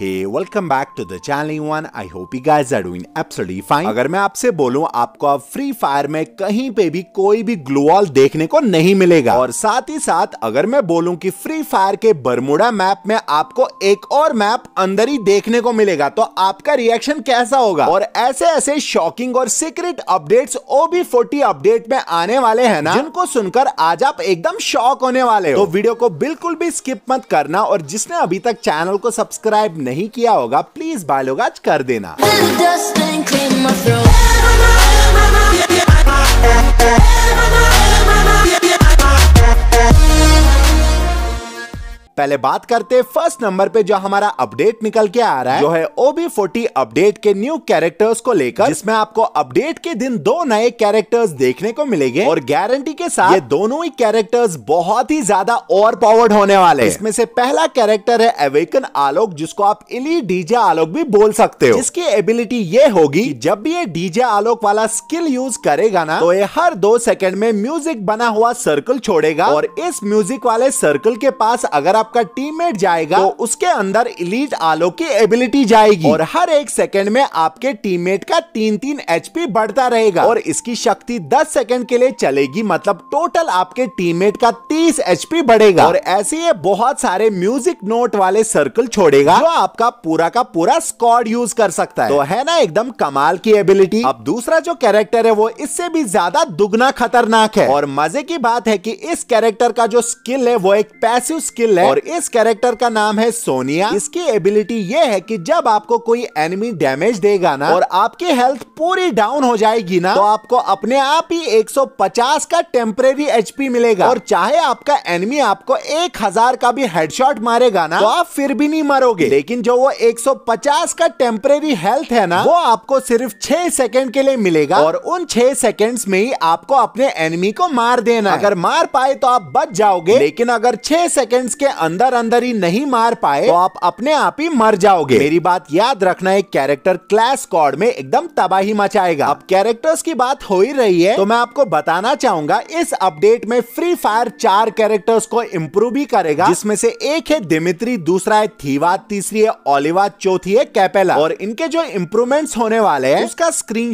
Hey welcome back to the channel one I hope you guys are doing absolutely fine अगर मैं आपसे बोलूं आपको अब फ्री फायर में कहीं पे भी कोई भी ग्लोअल देखने को नहीं मिलेगा और साथ ही साथ अगर मैं बोलूं कि फ्री फायर के बरमुडा मैप में आपको एक और मैप अंदर ही देखने को मिलेगा तो आपका रिएक्शन कैसा होगा और ऐसे ऐसे शॉकिंग और secret update OB forty update में आने वाले है ना जिनको सुनकर आज आप एकदम शॉक होने वाले हो तो वीडियो को बिल्कुल भी स्किप मत करना और जिसने अभी तक चैनल को सब्सक्राइब नहीं किया होगा प्लीज बालोगाज कर देना पहले बात करते फर्स्ट नंबर पे जो हमारा अपडेट निकल के आ रहा है जो है ओबी फोर्टी अपडेट के न्यू कैरेक्टर्स को लेकर जिसमें आपको अपडेट के दिन दो नए कैरेक्टर्स देखने को मिलेंगे और गारंटी के साथ ये दोनों ही कैरेक्टर्स बहुत ही ज्यादा ओवर पावर्ड होने वाले इसमें से पहला कैरेक्टर है अवेकन आलोक जिसको आप इली डीजे आलोक भी बोल सकते हो इसकी एबिलिटी ये होगी जब भी ये डीजे आलोक वाला स्किल यूज करेगा ना तो ये हर दो सेकेंड में म्यूजिक बना हुआ सर्कल छोड़ेगा और इस म्यूजिक वाले सर्कल के पास अगर आप आपका टीममेट जाएगा तो उसके अंदर इलीट आलो की एबिलिटी जाएगी और हर एक सेकंड में आपके टीममेट का तीन तीन एच बढ़ता रहेगा और इसकी शक्ति 10 सेकंड के लिए चलेगी मतलब टोटल आपके टीममेट का 30 एच बढ़ेगा और ऐसे ये बहुत सारे म्यूजिक नोट वाले सर्कल छोड़ेगा जो आपका पूरा का पूरा स्कॉड यूज कर सकता है तो है ना एकदम कमाल की एबिलिटी अब दूसरा जो कैरेक्टर है वो इससे भी ज्यादा दुगना खतरनाक है और मजे की बात है कि इस कैरेक्टर का जो स्किल है वो एक पैसिव स्किल है और इस कैरेक्टर का नाम है सोनिया इसकी एबिलिटी ये है कि जब आपको कोई एनिमी डैमेज देगा ना और आपकी हेल्थ पूरी डाउन हो जाएगी ना तो आपको अपने आप ही 150 का टेम्परेरी एचपी मिलेगा और चाहे आपका एनिमी आपको 1000 का भी हेडशॉट मारेगा ना तो आप फिर भी नहीं मरोगे लेकिन जो वो 150 का टेम्परेरी हेल्थ है ना वो आपको सिर्फ छह सेकेंड के लिए मिलेगा और उन छह सेकेंड में ही आपको अपने एनिमी को मार देना अगर मार पाए तो आप बच जाओगे लेकिन अगर छह सेकेंड के अंदर अंदर ही नहीं मार पाए तो आप अपने आप ही मर जाओगे मेरी बात याद रखना एक कैरेक्टर क्लास कॉर्ड में एकदम तबाही मचाएगा अब कैरेक्टर्स की बात हो ही रही है तो मैं आपको बताना चाहूंगा इस अपडेट में फ्री फायर चार कैरेक्टर्स को इम्प्रूव भी करेगा जिसमें से एक है दिमित्री दूसरा है थीवा तीसरी है ओलिवा चौथी है कैपेला और इनके जो इम्प्रूवमेंट्स होने वाले हैं उसका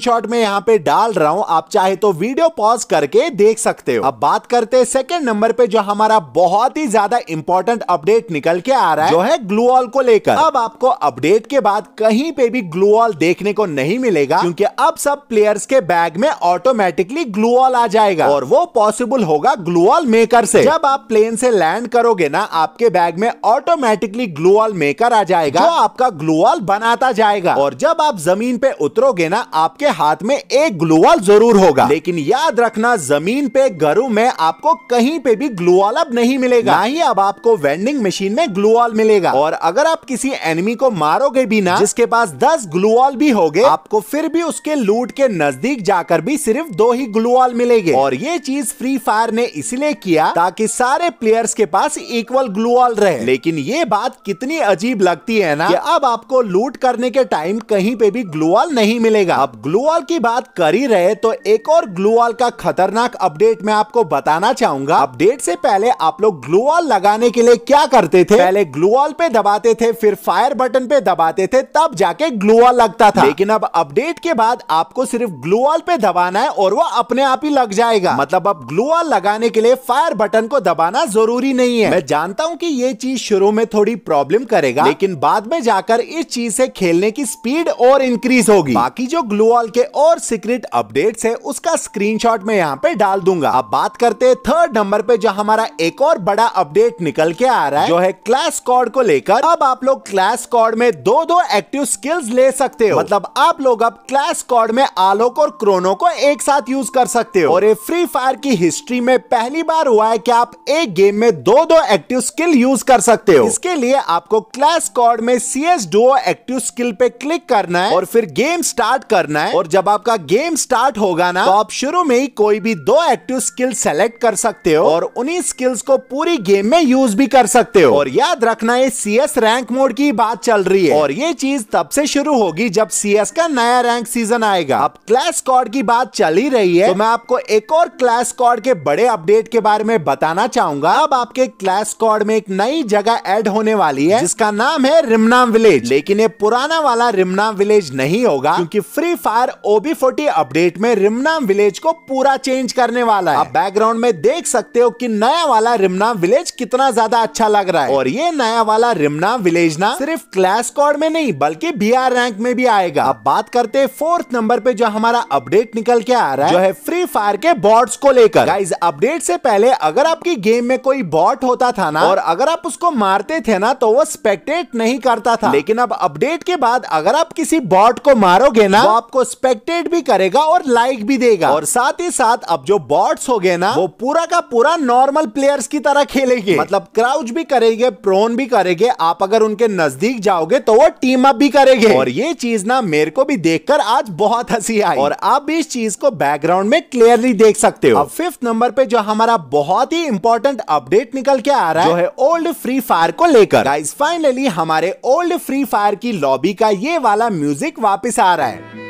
शॉट मैं यहाँ पे डाल रहा हूँ आप चाहे तो वीडियो पॉज करके देख सकते हो अब बात करते हैं सेकेंड नंबर पे जो हमारा बहुत ही ज्यादा इंपॉर्टेंट करंट अपडेट निकल के आ रहा है जो है ग्लूऑल को लेकर अब आपको अपडेट के बाद कहीं पे भी ग्लूऑल देखने को नहीं मिलेगा क्योंकि अब सब प्लेयर्स के बैग में ऑटोमेटिकली ग्लूऑल आ जाएगा और वो पॉसिबल होगा ग्लूऑल मेकर से जब आप प्लेन से लैंड करोगे ना आपके बैग में ऑटोमेटिकली ग्लूऑल मेकर आ जाएगा जो आपका ग्लूऑल बनाता जाएगा और जब आप जमीन पे उतरोगे ना आपके हाथ में एक ग्लूऑल जरूर होगा लेकिन याद रखना जमीन पे घरों में आपको कहीं पे भी ग्लूऑल अब नहीं मिलेगा ना ही अब आपको वेंडिंग मशीन में ग्लूऑल मिलेगा और अगर आप किसी एनिमी को मारोगे भी ना जिसके पास दस ग्लूऑल भी हो गए आपको फिर भी उसके लूट के नजदीक जाकर भी सिर्फ दो ही ग्लूऑल मिलेगी और ये चीज फ्री फायर ने इसलिए किया ताकि सारे प्लेयर्स के पास इक्वल ग्लूऑल रहे लेकिन ये बात कितनी अजीब लगती है ना कि अब आपको लूट करने के टाइम कहीं पे भी ग्लूऑल नहीं मिलेगा अब ग्लूऑल की बात कर ही रहे तो एक और ग्लूऑल का खतरनाक अपडेट मैं आपको बताना चाहूंगा अपडेट से पहले आप लोग ग्लूऑल लगाने के लिए पहले क्या करते थे पहले ग्लूअल पे दबाते थे फिर फायर बटन पे दबाते थे तब जाके ग्लूअल लगता था लेकिन अब अपडेट के बाद आपको सिर्फ ग्लूअल पे दबाना है और वो अपने आप ही लग जाएगा मतलब अब ग्लूअल लगाने के लिए फायर बटन को दबाना जरूरी नहीं है मैं जानता हूँ की ये चीज शुरू में थोड़ी प्रॉब्लम करेगा लेकिन बाद में जाकर इस चीज से खेलने की स्पीड और इंक्रीज होगी बाकी जो ग्लूअल के और सीक्रेट अपडेट है उसका स्क्रीन मैं यहाँ पे डाल दूंगा अब बात करते हैं थर्ड नंबर पे जो हमारा एक और बड़ा अपडेट निकल के लेके आ रहा है जो है क्लास कॉर्ड को लेकर अब आप लोग क्लास कॉर्ड में दो दो एक्टिव स्किल्स ले सकते हो मतलब आप लोग अब क्लास कॉर्ड में आलोक और क्रोनो को एक साथ यूज कर सकते हो और ये फ्री फायर की हिस्ट्री में पहली बार हुआ है की आप एक गेम में दो दो एक्टिव स्किल यूज कर सकते हो इसके लिए आपको क्लास कॉर्ड में C S duo active skill पे क्लिक करना है और फिर गेम स्टार्ट करना है और जब आपका गेम स्टार्ट होगा ना तो आप शुरू में ही कोई भी दो एक्टिव स्किल सेलेक्ट कर सकते हो और उन्हीं स्किल्स को पूरी गेम में यूज भी कर सकते हो और याद रखना ये सी एस रैंक मोड की बात चल रही है और ये चीज तब से शुरू होगी जब सी एस का नया रैंक सीजन आएगा अब क्लैश कॉर्ड की बात चल ही रही है तो मैं आपको एक और क्लैश कॉर्ड के बड़े अपडेट के बारे में बताना चाहूंगा अब आपके क्लैश कॉर्ड में एक नई जगह एड होने वाली है जिसका नाम है रिमनाम विलेज लेकिन ये पुराना वाला रिमनाम विलेज नहीं होगा क्योंकि free fire OB forty update में रिमनाम विलेज को पूरा चेंज करने वाला है आप बैकग्राउंड में देख सकते हो कि नया वाला रिमनाम विलेज कितना ज्यादा बड़ा अच्छा लग रहा है और ये नया वाला रिमना विलेज ना सिर्फ क्लास कॉर्ड में नहीं बल्कि बी रैंक में भी आएगा अब बात करते हैं फोर्थ नंबर पे जो हमारा अपडेट निकल के आ रहा है जो है फ्री फायर के बॉट्स को लेकर गाइज अपडेट से पहले अगर आपकी गेम में कोई बॉट होता था ना और अगर आप उसको मारते थे ना तो वो स्पेक्टेट नहीं करता था लेकिन अब अपडेट के बाद अगर आप किसी बॉट को मारोगे ना तो आपको स्पेक्टेट भी करेगा और लाइक भी देगा और साथ ही साथ अब जो बॉट्स हो गए ना वो पूरा का पूरा नॉर्मल प्लेयर्स की तरह खेलेंगे मतलब क्राफ्ट क्राउच भी करेंगे प्रोन भी करेंगे आप अगर उनके नजदीक जाओगे तो वो टीम अप भी करेंगे और ये चीज ना मेरे को भी देखकर आज बहुत हंसी आई और आप भी इस चीज को बैकग्राउंड में क्लियरली देख सकते हो अब फिफ्थ नंबर पे जो हमारा बहुत ही इंपॉर्टेंट अपडेट निकल के आ रहा है जो है ओल्ड फ्री फायर को लेकर फाइनली हमारे ओल्ड फ्री फायर की लॉबी का ये वाला म्यूजिक वापिस आ रहा है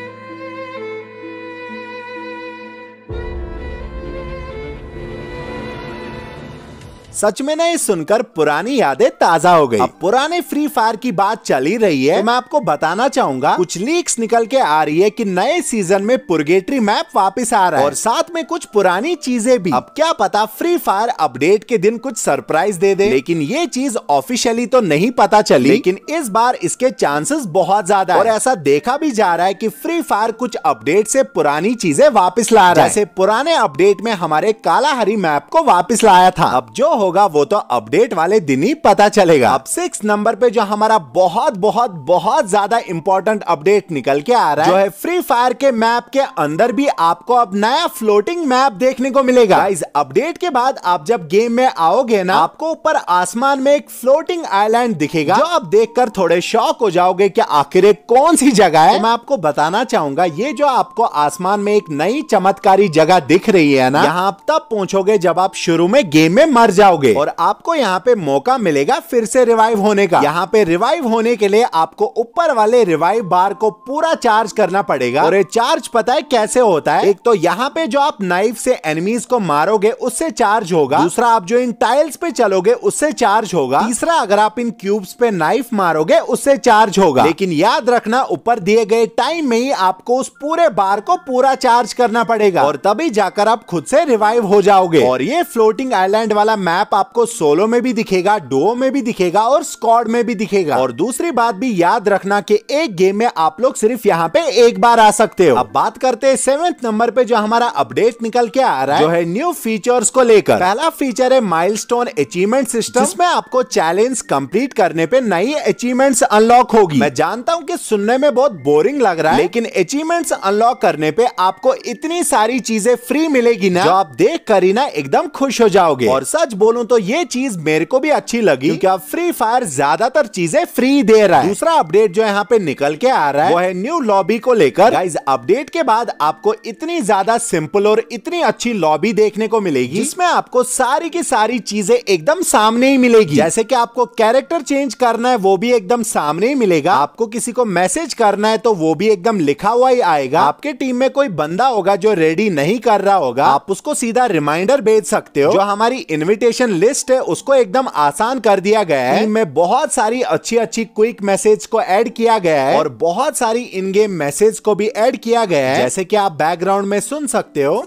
सच में ना ये सुनकर पुरानी यादें ताजा हो गई अब पुराने फ्री फायर की बात चली रही है तो मैं आपको बताना चाहूंगा कुछ लीक्स निकल के आ रही है कि नए सीजन में पुरगेटरी मैप वापस आ रहा है और साथ में कुछ पुरानी चीजें भी अब क्या पता फ्री फायर अपडेट के दिन कुछ सरप्राइज दे दे लेकिन ये चीज ऑफिशियली तो नहीं पता चली लेकिन इस बार इसके चांसेस बहुत ज्यादा और ऐसा देखा भी जा रहा है की फ्री फायर कुछ अपडेट से पुरानी चीजें वापिस ला रहा है ऐसे पुराने अपडेट में हमारे काला हरी मैप को वापिस लाया था अब जो होगा वो तो अपडेट वाले दिन ही पता चलेगा अब सिक्स नंबर पे जो हमारा बहुत बहुत बहुत ज्यादा इंपॉर्टेंट अपडेट निकल के आ रहा है जो है फ्री फायर के मैप के अंदर भी आपको अब नया फ्लोटिंग मैप देखने को मिलेगा इस अपडेट के बाद आप जब गेम में आओगे ना आपको ऊपर आसमान में एक फ्लोटिंग आईलैंड दिखेगा जो आप देख थोड़े शौक हो जाओगे की आखिर कौन सी जगह है तो मैं आपको बताना चाहूंगा ये जो आपको आसमान में एक नई चमत्कारी जगह दिख रही है ना यहाँ आप तब पहुंचोगे जब आप शुरू में गेम में मर जाओ जाओगे और आपको यहाँ पे मौका मिलेगा फिर से रिवाइव होने का यहाँ पे रिवाइव होने के लिए आपको ऊपर वाले रिवाइव बार को पूरा चार्ज करना पड़ेगा और ये चार्ज पता है कैसे होता है एक तो यहाँ पे जो आप नाइफ से एनिमीज को मारोगे उससे चार्ज होगा दूसरा आप जो इन टाइल्स पे चलोगे उससे चार्ज होगा तीसरा अगर आप इन क्यूब्स पे नाइफ मारोगे उससे चार्ज होगा लेकिन याद रखना ऊपर दिए गए टाइम में ही आपको उस पूरे बार को पूरा चार्ज करना पड़ेगा और तभी जाकर आप खुद से रिवाइव हो जाओगे और ये फ्लोटिंग आइलैंड वाला मैप मैप आपको सोलो में भी दिखेगा डो में भी दिखेगा और स्कॉड में भी दिखेगा और दूसरी बात भी याद रखना की एक गेम में आप लोग सिर्फ यहाँ पे एक बार आ सकते हो अब बात करते हैं सेवेंथ नंबर पे जो हमारा अपडेट निकल के आ रहा है जो है न्यू फीचर्स को लेकर पहला फीचर है स्टोन अचीवमेंट सिस्टम जिसमें आपको चैलेंज कंप्लीट करने पे नई अचीवमेंट अनलॉक होगी मैं जानता हूँ की सुनने में बहुत बोरिंग लग रहा है लेकिन अचीवमेंट अनलॉक करने पे आपको इतनी सारी चीजें फ्री मिलेगी ना जो आप देख कर ही ना एकदम खुश हो जाओगे और सच बोल बोलूं तो ये चीज मेरे को भी अच्छी लगी क्योंकि अब फ्री फायर ज्यादातर चीजें फ्री दे रहा है दूसरा अपडेट जो यहाँ पे निकल के आ रहा है वो है न्यू लॉबी को लेकर गाइज अपडेट के बाद आपको इतनी ज्यादा सिंपल और इतनी अच्छी लॉबी देखने को मिलेगी जिसमें आपको सारी की सारी चीजें एकदम सामने ही मिलेगी जैसे की आपको कैरेक्टर चेंज करना है वो भी एकदम सामने ही मिलेगा आपको किसी को मैसेज करना है तो वो भी एकदम लिखा हुआ ही आएगा आपके टीम में कोई बंदा होगा जो रेडी नहीं कर रहा होगा आप उसको सीधा रिमाइंडर भेज सकते हो जो हमारी इन्विटेशन क्वेश्चन लिस्ट है उसको एकदम आसान कर दिया गया है में बहुत सारी अच्छी अच्छी क्विक मैसेज को ऐड किया गया है और बहुत सारी इन गेम मैसेज को भी ऐड किया गया है जैसे कि आप बैकग्राउंड में सुन सकते हो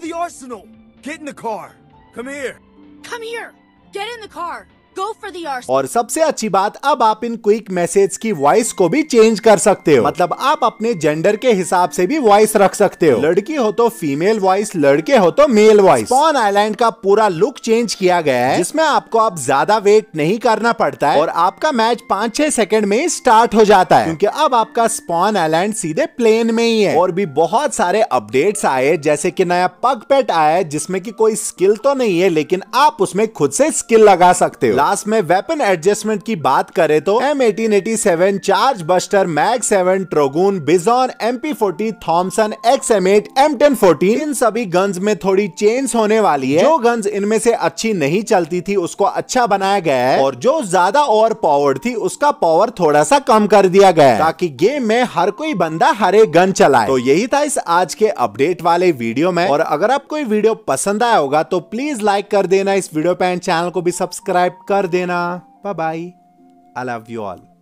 Get in the car. Come here. Come here. Get in the car. और सबसे अच्छी बात अब आप इन क्विक मैसेज की वॉइस को भी चेंज कर सकते हो मतलब आप अपने जेंडर के हिसाब से भी वॉइस रख सकते हो लड़की हो तो फीमेल वॉइस लड़के हो तो मेल वॉइस स्पॉन आइलैंड का पूरा लुक चेंज किया गया है जिसमें आपको अब ज्यादा वेट नहीं करना पड़ता है और आपका मैच पाँच छह सेकंड में स्टार्ट हो जाता है क्योंकि अब आपका स्पॉन आइलैंड सीधे प्लेन में ही है और भी बहुत सारे अपडेट्स आए जैसे की नया पग पेट आया है जिसमें की कोई स्किल तो नहीं है लेकिन आप उसमें खुद से स्किल लगा सकते हो क्लास में वेपन एडजस्टमेंट की बात करें तो M eighteen eighty seven charge buster mag seven Trogon Bizon M P forty Thompson X M eight M ten fourteen इन सभी गन्स में थोड़ी चेंज होने वाली है जो गन्स इनमें से अच्छी नहीं चलती थी उसको अच्छा बनाया गया है और जो ज्यादा ओवर पावर्ड थी उसका पावर थोड़ा सा कम कर दिया गया है ताकि गेम में हर कोई बंदा हर एक गन चलाए तो यही था इस आज के अपडेट वाले वीडियो में और अगर आपको वीडियो पसंद आया होगा तो प्लीज लाइक कर देना इस वीडियो पे एंड चैनल को भी सब्सक्राइब कर Cardena. Bye bye. à love you